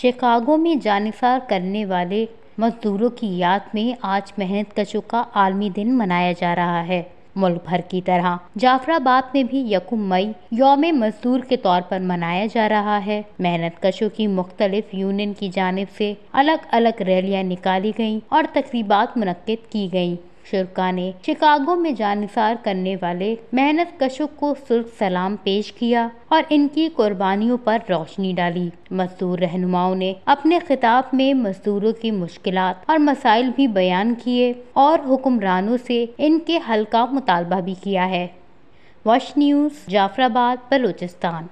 Chicago में जानसार करने वाले मजदूरों की याद में आज मेहनत कशों का आलमी दिन मनाया जा रहा है मुल्क भर की तरह जाफराबाद में भी यकुम मई योम मजदूर के तौर पर मनाया जा रहा है मेहनत कशों की मुख्तलिफ यूनियन की जानब से अलग अलग रैलियां निकाली गईं और तकरीबा मनक़द की गईं शुरका ने शिकागो में जानसार करने वाले मेहनत कशों को सुर्ख सलाम पेश किया और इनकी कुर्बानियों पर रोशनी डाली मजदूर रहनुमाओं ने अपने खिताब में मजदूरों की मुश्किल और मसाइल भी बयान किए और हुक्मरानों से इनके हल का मुतालबा भी किया है वॉश न्यूज़ जाफराबाद बलूचिस्तान